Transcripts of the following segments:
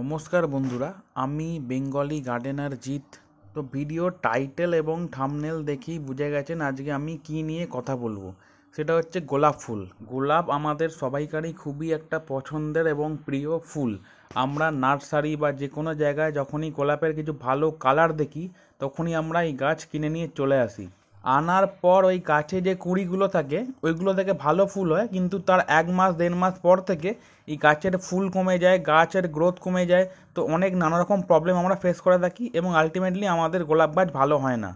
নমস্কার বন্ধুরা আমি বেঙ্গলি গার্ডেনার জিৎ তো ভিডিও টাইটেল এবং থামনেল দেখেই বুঝে গেছেন আজকে আমি কি নিয়ে কথা বলবো সেটা হচ্ছে গোলাপ ফুল গোলাপ আমাদের সবাইকারই খুবই একটা পছন্দের এবং প্রিয় ফুল আমরা নার্সারি বা যে কোনো জায়গায় যখনই গোলাপের কিছু ভালো কালার দেখি তখনই আমরা এই গাছ কিনে নিয়ে চলে আসি আনার পর ওই কাঠে যে কুঁড়িগুলো থাকে ওইগুলো থেকে ভালো ফুল হয় কিন্তু তার এক মাস দেড় মাস পর থেকে এই গাছের ফুল কমে যায় গাছের গ্রোথ কমে যায় তো অনেক নানা রকম প্রবলেম আমরা ফেস করে থাকি এবং আলটিমেটলি আমাদের গোলাপ গাছ ভালো হয় না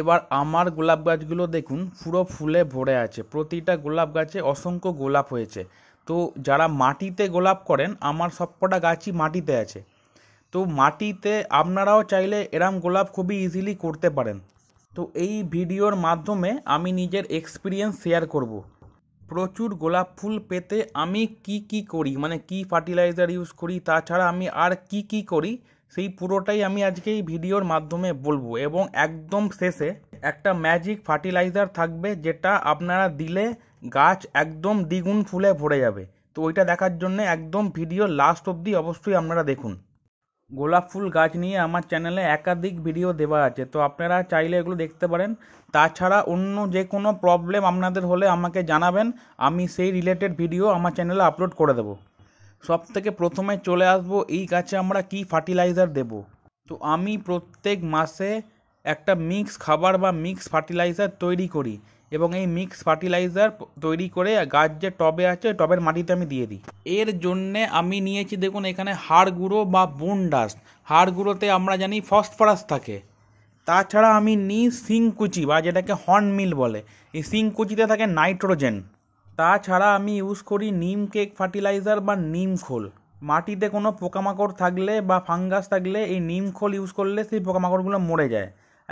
এবার আমার গোলাপ গাছগুলো দেখুন পুরো ফুলে ভরে আছে প্রতিটা গোলাপ গাছে অসংখ্য গোলাপ হয়েছে তো যারা মাটিতে গোলাপ করেন আমার সবকটা গাছই মাটিতে আছে তো মাটিতে আপনারাও চাইলে এরম গোলাপ খুবই ইজিলি করতে পারেন তো এই ভিডিওর মাধ্যমে আমি নিজের এক্সপিরিয়েন্স শেয়ার করব। প্রচুর গোলাপ ফুল পেতে আমি কি কি করি মানে কি ফার্টিলাইজার ইউজ করি তাছাড়া আমি আর কি কি করি সেই পুরোটাই আমি আজকে এই ভিডিওর মাধ্যমে বলবো এবং একদম শেষে একটা ম্যাজিক ফার্টিলাইজার থাকবে যেটা আপনারা দিলে গাছ একদম দ্বিগুণ ফুলে ভরে যাবে তো ওইটা দেখার জন্য একদম ভিডিও লাস্ট অবধি অবশ্যই আপনারা দেখুন গোলাপ ফুল গাছ নিয়ে আমার চ্যানেলে একাধিক ভিডিও দেওয়া আছে তো আপনারা চাইলে এগুলো দেখতে পারেন তাছাড়া অন্য যে কোনো প্রবলেম আপনাদের হলে আমাকে জানাবেন আমি সেই রিলেটেড ভিডিও আমার চ্যানেলে আপলোড করে দেবো সব থেকে প্রথমে চলে আসবো এই গাছে আমরা কি ফার্টিলাইজার দেব তো আমি প্রত্যেক মাসে একটা মিক্স খাবার বা মিক্স ফার্টিলাইজার তৈরি করি এবং এই মিক্স ফার্টিলাইজার তৈরি করে গাছ যে টবে আছে টবের মাটিতে আমি দিয়ে দিই এর জন্যে আমি নিয়েছি দেখুন এখানে হাড় গুঁড়ো বা বোন ডাস্ট হাড় গুঁড়োতে আমরা জানি ফসফরাস থাকে তাছাড়া আমি নিই সিংকুচি বা যেটাকে হর্নমিল বলে এই সিংকুচিতে থাকে নাইট্রোজেন তাছাড়া আমি ইউজ করি নিম কেক ফার্টিলাইজার বা নিম খোল মাটিতে কোনো পোকামাকড় থাকলে বা ফাঙ্গাস থাকলে এই নিম খোল ইউজ করলে সেই পোকামাকড়গুলো মরে যায়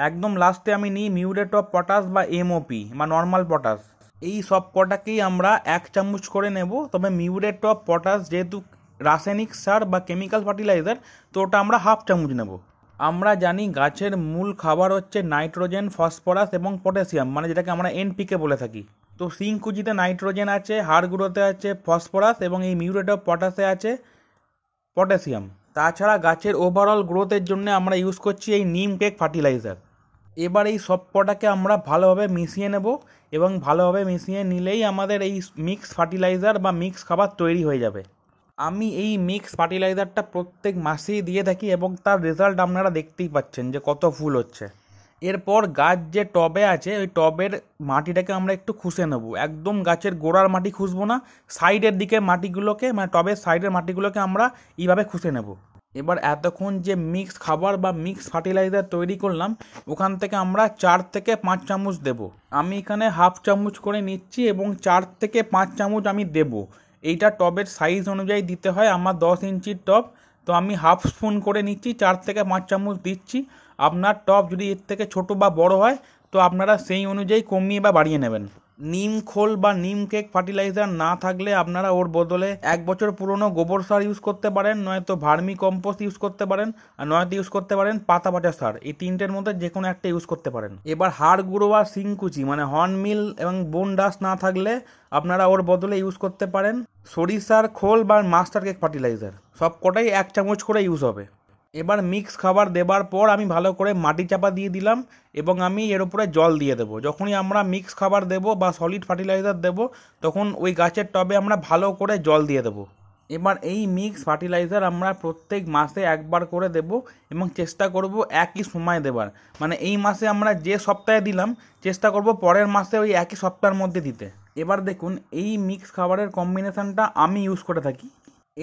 একদম লাস্টে আমি নিই মিউরেট অফ পটাশ বা এমওপি বা নর্মাল পটাশ এই সব কটাকেই আমরা এক চামচ করে নেব তবে মিউরেট অফ পটাশ যেহেতু রাসায়নিক সার বা কেমিক্যাল ফার্টিলাইজার তো ওটা আমরা হাফ চামচ নেব আমরা জানি গাছের মূল খাবার হচ্ছে নাইট্রোজেন ফসফরাস এবং পটাশিয়াম মানে যেটাকে আমরা এনপিকে বলে থাকি তো সিংকুচিতে নাইট্রোজেন আছে হাড়গুড়োতে আছে ফসফরাস এবং এই মিউরেট অফ পটাশে আছে পটাশিয়াম তাছাড়া গাছের ওভারঅল গ্রোথের জন্য আমরা ইউজ করছি এই নিম কেক ফার্টিলাইজার এবার এই সব কটাকে আমরা ভালোভাবে মিশিয়ে নেব এবং ভালোভাবে মিশিয়ে নিলেই আমাদের এই মিক্স ফার্টিলাইজার বা মিক্স খাবার তৈরি হয়ে যাবে আমি এই মিক্স ফার্টিলাইজারটা প্রত্যেক মাসেই দিয়ে থাকি এবং তার রেজাল্ট আপনারা দেখতেই পাচ্ছেন যে কত ফুল হচ্ছে এরপর গাছ যে টবে আছে ওই টবের মাটিটাকে আমরা একটু খুঁষে নেব একদম গাছের গোড়ার মাটি খুঁজবো না সাইডের দিকে মাটিগুলোকে মানে টবের সাইডের মাটিগুলোকে আমরা এইভাবে খুঁসে নেবো এবার এতক্ষণ যে মিক্স খাবার বা মিক্স ফার্টিলাইজার তৈরি করলাম ওখান থেকে আমরা চার থেকে পাঁচ চামচ দেব আমি এখানে হাফ চামচ করে নিচ্ছি এবং চার থেকে পাঁচ চামচ আমি দেব এইটা টবের সাইজ অনুযায়ী দিতে হয় আমার দশ ইঞ্চির টব তো আমি হাফ স্পুন করে নিচ্ছি চার থেকে পাঁচ চামচ দিচ্ছি আপনার টপ যদি এর থেকে ছোট বা বড় হয় তো আপনারা সেই অনুযায়ী কমিয়ে বা বাড়িয়ে নেবেন নিম খোল বা নিম কেক ফার্টিলাইজার না থাকলে আপনারা ওর বদলে এক বছর পুরনো গোবর সার ইউজ করতে পারেন নয়তো ভার্মি কম্পোস্ট ইউজ করতে পারেন আর নয়তো ইউজ করতে পারেন পাতা পাচা সার এই তিনটের মধ্যে যে কোনো একটা ইউজ করতে পারেন এবার হাড় গুঁড়ো আর সিংকুচি মানে হর্নমিল এবং বোন ডাস না থাকলে আপনারা ওর বদলে ইউজ করতে পারেন সরিষার খোল বা মাস্টার কেক ফার্টিলাইজার সব কটাই এক চামচ করে ইউজ হবে এবার মিক্স খাবার দেবার পর আমি ভালো করে মাটি চাপা দিয়ে দিলাম এবং আমি এর উপরে জল দিয়ে দেবো যখনই আমরা মিক্স খাবার দেব বা সলিড ফার্টিলাইজার দেব তখন ওই গাছের টবে আমরা ভালো করে জল দিয়ে দেবো এবার এই মিক্স ফার্টিলাইজার আমরা প্রত্যেক মাসে একবার করে দেব এবং চেষ্টা করব একই সময় দেবার মানে এই মাসে আমরা যে সপ্তাহে দিলাম চেষ্টা করব পরের মাসে ওই একই সপ্তাহের মধ্যে দিতে এবার দেখুন এই মিক্স খাবারের কম্বিনেশানটা আমি ইউজ করে থাকি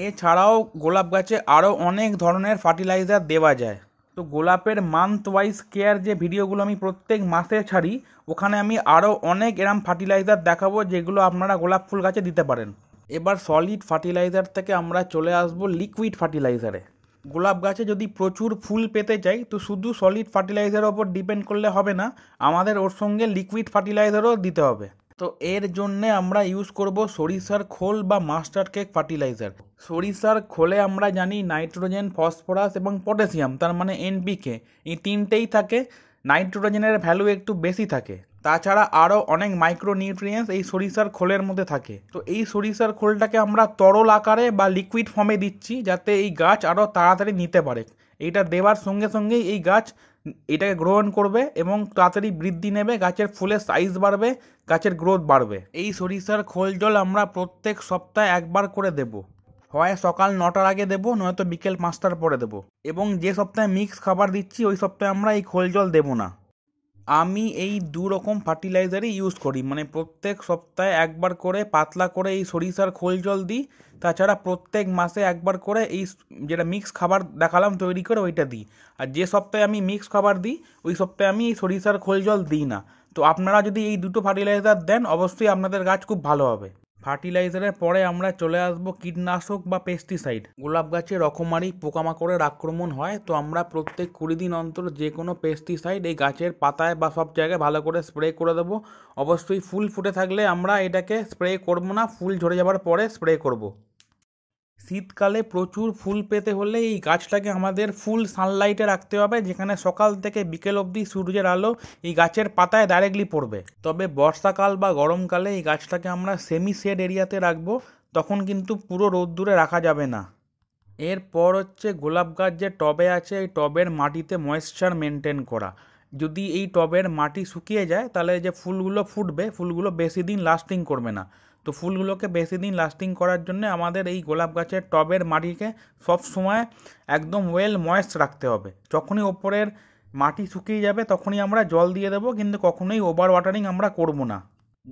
এছাড়াও গোলাপ গাছে আরও অনেক ধরনের ফার্টিলাইজার দেওয়া যায় তো গোলাপের মান্থ ওয়াইজ কেয়ার যে ভিডিওগুলো আমি প্রত্যেক মাসে ছাড়ি ওখানে আমি আরও অনেক এরম ফার্টিলাইজার দেখাবো যেগুলো আপনারা গোলাপ ফুল গাছে দিতে পারেন এবার সলিড ফার্টিলাইজার থেকে আমরা চলে আসব লিকুইড ফার্টিলাইজারে গোলাপ গাছে যদি প্রচুর ফুল পেতে চাই তো শুধু সলিড ফার্টিলাইজারের ওপর ডিপেন্ড করলে হবে না আমাদের ওর সঙ্গে লিকুইড ফার্টিলাইজারও দিতে হবে তো এর জন্যে আমরা ইউজ করব সরিষার খোল বা মাস্টার কেক ফার্টিলাইজার সরিষার খোলে আমরা জানি নাইট্রোজেন ফসফরাস এবং পটাশিয়াম তার মানে এনপিকে এই তিনটেই থাকে নাইট্রোজেনের ভ্যালু একটু বেশি থাকে তাছাড়া আরও অনেক নিউট্রিয়েন্টস এই সরিষার খোলের মধ্যে থাকে তো এই সরিষার খোলটাকে আমরা তরল আকারে বা লিকুইড ফর্মে দিচ্ছি যাতে এই গাছ আরও তাড়াতাড়ি নিতে পারে এইটা দেওয়ার সঙ্গে সঙ্গেই এই গাছ এটাকে গ্রহণ করবে এবং তাড়াতাড়ি বৃদ্ধি নেবে গাছের ফুলের সাইজ বাড়বে গাছের গ্রোথ বাড়বে এই সরিষার খোল জল আমরা প্রত্যেক সপ্তাহে একবার করে দেবো হয় সকাল নটার আগে দেবো নয়তো বিকেল পাঁচটার পরে দেবো এবং যে সপ্তাহে মিক্স খাবার দিচ্ছি ওই সপ্তাহে আমরা এই খোল জল দেবো না আমি এই দু রকম ফার্টিলাইজারই ইউজ করি মানে প্রত্যেক সপ্তাহে একবার করে পাতলা করে এই সরিষার খোল জল দিই তাছাড়া প্রত্যেক মাসে একবার করে এই যেটা মিক্স খাবার দেখালাম তৈরি করে ওইটা দিই আর যে সপ্তাহে আমি মিক্স খাবার দিই ওই সপ্তাহে আমি এই সরিষার খোল জল দিই না তো আপনারা যদি এই দুটো ফার্টিলাইজার দেন অবশ্যই আপনাদের গাছ খুব ভালো হবে ফার্টিলাইজারের পরে আমরা চলে আসব কীটনাশক বা পেস্টিসাইড গোলাপ গাছে রকমারি পোকামাকড়ের আক্রমণ হয় তো আমরা প্রত্যেক কুড়ি দিন অন্তর যে কোনো পেস্টিসাইড এই গাছের পাতায় বা সব জায়গায় ভালো করে স্প্রে করে দেবো অবশ্যই ফুল ফুটে থাকলে আমরা এটাকে স্প্রে করব না ফুল ঝরে যাওয়ার পরে স্প্রে করব শীতকালে প্রচুর ফুল পেতে হলে এই গাছটাকে আমাদের ফুল সানলাইটে রাখতে হবে যেখানে সকাল থেকে বিকেল অবধি সূর্যের আলো এই গাছের পাতায় ডাইরেক্টলি পড়বে তবে বর্ষাকাল বা গরমকালে এই গাছটাকে আমরা সেমি শেড এরিয়াতে রাখবো তখন কিন্তু পুরো রোদ্দুরে রাখা যাবে না এরপর হচ্ছে গোলাপ গাছ যে টবে আছে এই টবের মাটিতে ময়েশ্চার মেনটেন করা যদি এই টবের মাটি শুকিয়ে যায় তাহলে যে ফুলগুলো ফুটবে ফুলগুলো বেশি দিন লাস্টিং করবে না তো ফুলগুলোকে বেশি দিন লাস্টিং করার জন্য আমাদের এই গোলাপ গাছের টবের মাটিকে সব সময় একদম ওয়েল ময়েস্ট রাখতে হবে যখনই ওপরের মাটি শুকিয়ে যাবে তখনই আমরা জল দিয়ে দেবো কিন্তু কখনোই ওভার ওয়াটারিং আমরা করব না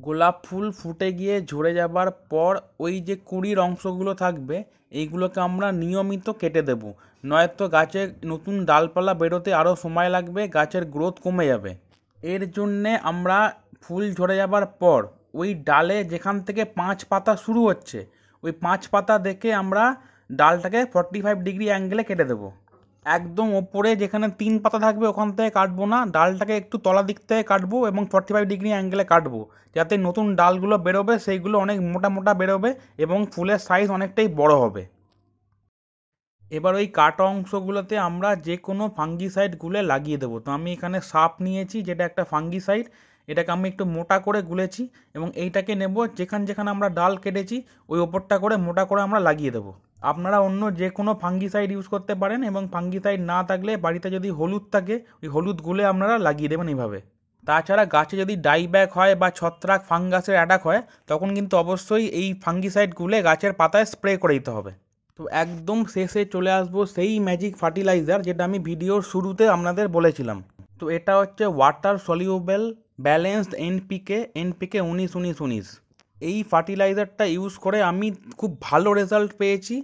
গোলাপ ফুল ফুটে গিয়ে ঝরে যাবার পর ওই যে কুড়ির অংশগুলো থাকবে এইগুলোকে আমরা নিয়মিত কেটে দেব নয়তো গাছে নতুন ডালপালা বেরোতে আরও সময় লাগবে গাছের গ্রোথ কমে যাবে এর জন্যে আমরা ফুল ঝরে যাবার পর ওই ডালে যেখান থেকে পাঁচ পাতা শুরু হচ্ছে ওই পাঁচ পাতা দেখে আমরা ডালটাকে ফর্টি ফাইভ ডিগ্রি অ্যাঙ্গেলে কেটে দেবো একদম ওপরে যেখানে তিন পাতা থাকবে ওখান থেকে কাটবো না ডালটাকে একটু তলা দিক থেকে কাটবো এবং ফর্টি ফাইভ ডিগ্রি অ্যাঙ্গেলে কাটবো যাতে নতুন ডালগুলো বেরোবে সেইগুলো অনেক মোটা মোটা বেরোবে এবং ফুলের সাইজ অনেকটাই বড় হবে এবার ওই কাটা অংশগুলোতে আমরা যে কোনো ফাঙ্গিসাইডগুলো গুলে লাগিয়ে দেবো তো আমি এখানে সাপ নিয়েছি যেটা একটা ফাঙ্গিসাইড এটাকে আমি একটু মোটা করে গুলেছি এবং এইটাকে নেব যেখান যেখানে আমরা ডাল কেটেছি ওই ওপরটা করে মোটা করে আমরা লাগিয়ে দেবো আপনারা অন্য যে কোনো ফাঙ্গিসাইড ইউজ করতে পারেন এবং ফাঙ্গিসাইড না থাকলে বাড়িতে যদি হলুদ থাকে ওই হলুদ গুলে আপনারা লাগিয়ে দেবেন এইভাবে তাছাড়া গাছে যদি ডাইব্যাক হয় বা ছত্রাক ফাঙ্গাসের অ্যাটাক হয় তখন কিন্তু অবশ্যই এই ফাঙ্গিসাইড গুলে গাছের পাতায় স্প্রে করে দিতে হবে তো একদম শেষে চলে আসবো সেই ম্যাজিক ফার্টিলাইজার যেটা আমি ভিডিওর শুরুতে আপনাদের বলেছিলাম তো এটা হচ্ছে water soluble balanced NPK NPK উনিশ উনিশ উনিশ এই ফার্টিলাইজারটা ইউজ করে আমি খুব ভালো রেজাল্ট পেয়েছি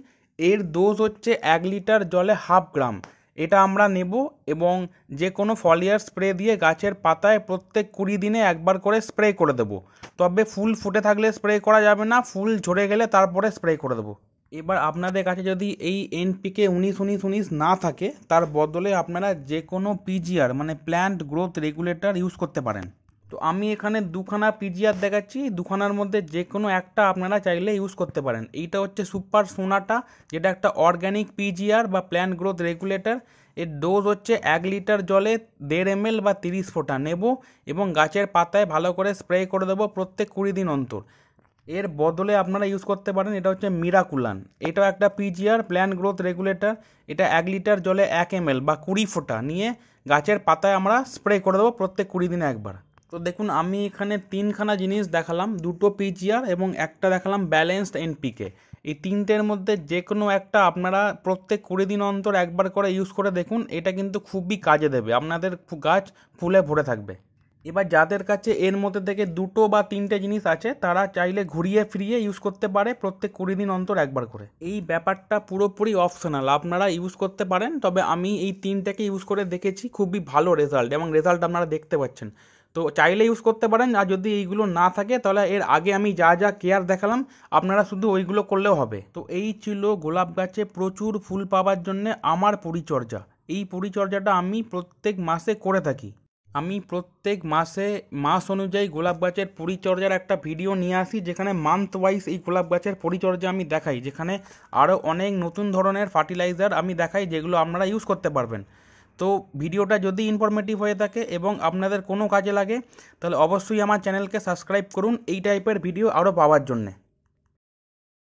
এর ডোজ হচ্ছে এক লিটার জলে হাফ গ্রাম এটা আমরা নেব এবং যে কোনো ফলিয়ার স্প্রে দিয়ে গাছের পাতায় প্রত্যেক কুড়ি দিনে একবার করে স্প্রে করে দেবো তবে ফুল ফুটে থাকলে স্প্রে করা যাবে না ফুল ঝরে গেলে তারপরে স্প্রে করে দেবো এবার আপনাদের কাছে যদি এই এনপিকে উনিশ উনিশ উনিশ না থাকে তার বদলে আপনারা যে কোনো পিজিআর মানে প্ল্যান্ট গ্রোথ রেগুলেটর ইউজ করতে পারেন তো আমি এখানে দুখানা পিজিআর দেখাচ্ছি দুখানার মধ্যে যে কোনো একটা আপনারা চাইলে ইউজ করতে পারেন এইটা হচ্ছে সুপার সোনাটা যেটা একটা অর্গ্যানিক পিজিআর বা প্ল্যান্ট গ্রোথ রেগুলেটর এর ডোজ হচ্ছে এক লিটার জলে দেড় এম বা তিরিশ ফোঁটা নেব এবং গাছের পাতায় ভালো করে স্প্রে করে দেবো প্রত্যেক কুড়ি দিন অন্তর এর বদলে আপনারা ইউজ করতে পারেন এটা হচ্ছে মিরাকুলান এটা একটা পিজিআর প্ল্যান্ট গ্রোথ রেগুলেটর এটা এক লিটার জলে এক এম বা কুড়ি ফোঁটা নিয়ে গাছের পাতায় আমরা স্প্রে করে দেবো প্রত্যেক কুড়ি দিনে একবার তো দেখুন আমি এখানে তিনখানা জিনিস দেখালাম দুটো পিজিআর এবং একটা দেখালাম ব্যালেন্সড এনপিকে এই তিনটের মধ্যে যে কোনো একটা আপনারা প্রত্যেক কুড়ি দিন অন্তর একবার করে ইউজ করে দেখুন এটা কিন্তু খুবই কাজে দেবে আপনাদের গাছ ফুলে ভরে থাকবে এবার যাদের কাছে এর মধ্যে থেকে দুটো বা তিনটে জিনিস আছে তারা চাইলে ঘুরিয়ে ফিরিয়ে ইউজ করতে পারে প্রত্যেক কুড়ি দিন অন্তর একবার করে এই ব্যাপারটা পুরোপুরি অপশনাল আপনারা ইউজ করতে পারেন তবে আমি এই তিনটাকে ইউজ করে দেখেছি খুবই ভালো রেজাল্ট এবং রেজাল্ট আপনারা দেখতে পাচ্ছেন তো চাইলে ইউজ করতে পারেন আর যদি এইগুলো না থাকে তাহলে এর আগে আমি যা যা কেয়ার দেখালাম আপনারা শুধু ওইগুলো করলেও হবে তো এই ছিল গোলাপ গাছে প্রচুর ফুল পাওয়ার জন্য আমার পরিচর্যা এই পরিচর্যাটা আমি প্রত্যেক মাসে করে থাকি আমি প্রত্যেক মাসে মাস অনুযায়ী গোলাপ গাছের পরিচর্যার একটা ভিডিও নিয়ে আসি যেখানে মান্থ ওয়াইজ এই গোলাপ গাছের পরিচর্যা আমি দেখাই যেখানে আরও অনেক নতুন ধরনের ফার্টিলাইজার আমি দেখাই যেগুলো আপনারা ইউজ করতে পারবেন তো ভিডিওটা যদি ইনফরমেটিভ হয়ে থাকে এবং আপনাদের কোনো কাজে লাগে তাহলে অবশ্যই আমার চ্যানেলকে সাবস্ক্রাইব করুন এই টাইপের ভিডিও আরও পাওয়ার জন্যে